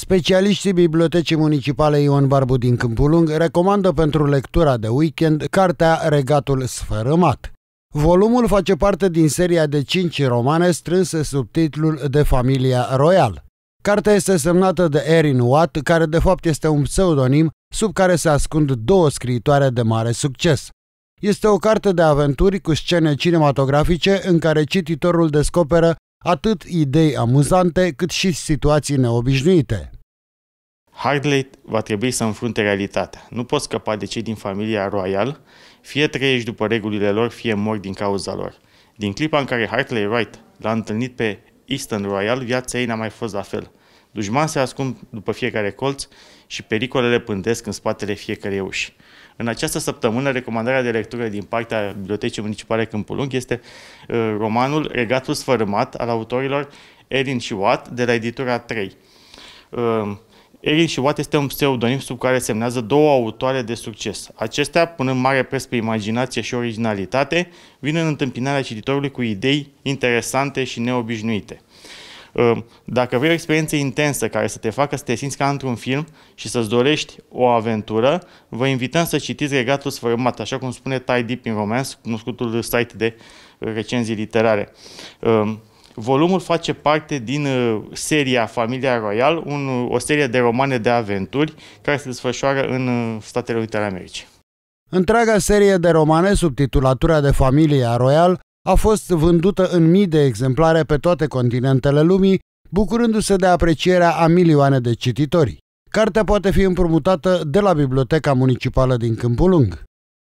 Specialiștii Bibliotecii Municipale Ion Barbu din Câmpulung recomandă pentru lectura de weekend cartea Regatul Sfărâmat. Volumul face parte din seria de cinci romane strânse sub titlul De Familia Royal. Cartea este semnată de Erin Watt, care de fapt este un pseudonim sub care se ascund două scriitoare de mare succes. Este o carte de aventuri cu scene cinematografice în care cititorul descoperă atât idei amuzante cât și situații neobișnuite. Hartley va trebui să înfrunte realitatea. Nu poți scăpa de cei din familia Royal, fie trăiești după regulile lor, fie mori din cauza lor. Din clipa în care Hartley Wright l-a întâlnit pe Easton Royal, viața ei n-a mai fost la fel. Dușmani se ascund după fiecare colț și pericolele pândesc în spatele fiecărei uși. În această săptămână, recomandarea de lectură din partea Bibliotecii Municipale Câmpul Lung este uh, romanul Regatul Sfărâmat al autorilor Erin și Watt de la editura 3. Uh, Erin și Watt este un pseudonim sub care semnează două autoare de succes. Acestea, punând mare pres pe imaginație și originalitate, vin în întâmpinarea cititorului cu idei interesante și neobișnuite. Ă, dacă vrei o experiență intensă care să te facă să te simți ca într-un film și să-ți dorești o aventură, vă invităm să citiți Regatul Sfărâmat, așa cum spune Ty Deep in Romance, cunoscutul site de recenzii literare. Ă, volumul face parte din ă, seria Familia Royal, un, o serie de romane de aventuri care se desfășoară în Statele Unite ale Americii. Întreaga serie de romane, sub titulatura de Familia Royal, a fost vândută în mii de exemplare pe toate continentele lumii, bucurându-se de aprecierea a milioane de cititori. Cartea poate fi împrumutată de la Biblioteca Municipală din Câmpulung.